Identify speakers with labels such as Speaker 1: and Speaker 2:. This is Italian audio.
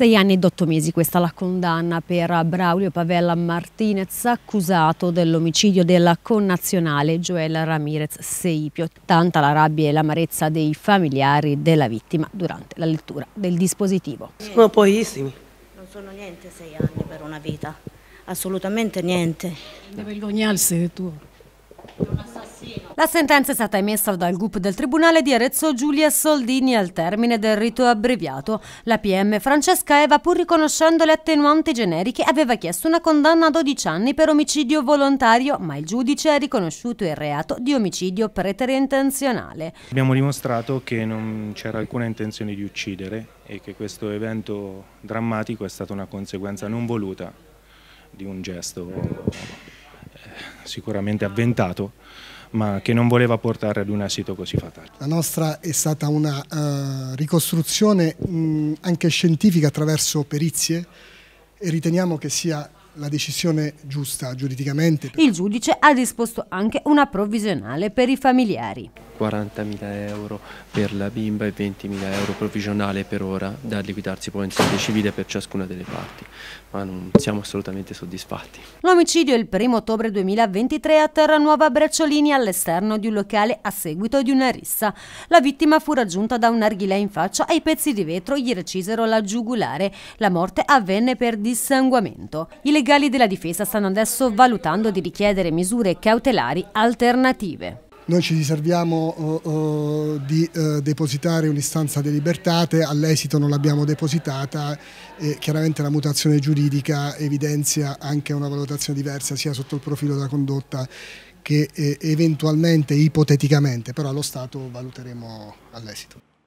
Speaker 1: Sei anni ed otto mesi questa la condanna per Braulio Pavella Martinez accusato dell'omicidio della connazionale Joella Ramirez Seipio. Tanta la rabbia e l'amarezza dei familiari della vittima durante la lettura del dispositivo. Sono pochissimi. Non sono niente sei anni per una vita, assolutamente niente. Deve vergognarsi di tu. Non la sentenza è stata emessa dal GUP del Tribunale di Arezzo Giulia Soldini al termine del rito abbreviato. La PM Francesca Eva, pur riconoscendo le attenuanti generiche, aveva chiesto una condanna a 12 anni per omicidio volontario, ma il giudice ha riconosciuto il reato di omicidio preterintenzionale.
Speaker 2: Abbiamo dimostrato che non c'era alcuna intenzione di uccidere e che questo evento drammatico è stata una conseguenza non voluta di un gesto sicuramente avventato, ma che non voleva portare ad un esito così fatale.
Speaker 3: La nostra è stata una uh, ricostruzione mh, anche scientifica attraverso perizie e riteniamo che sia la decisione giusta giuridicamente.
Speaker 1: Il giudice ha disposto anche una provvisionale per i familiari.
Speaker 2: 40.000
Speaker 3: euro per la bimba e 20.000 euro provvisionale per ora da liquidarsi poi in sede civile per ciascuna delle parti, ma non siamo assolutamente soddisfatti.
Speaker 1: L'omicidio il 1 ottobre 2023 a Terranuova Bracciolini all'esterno di un locale a seguito di una rissa. La vittima fu raggiunta da un arghilè in faccia e i pezzi di vetro gli recisero la giugulare. La morte avvenne per dissanguamento. I legali della difesa stanno adesso valutando di richiedere misure cautelari alternative.
Speaker 3: Noi ci riserviamo uh, uh, di uh, depositare un'istanza di libertate, all'esito non l'abbiamo depositata e chiaramente la mutazione giuridica evidenzia anche una valutazione diversa sia sotto il profilo della condotta che eh, eventualmente, ipoteticamente, però allo Stato valuteremo all'esito.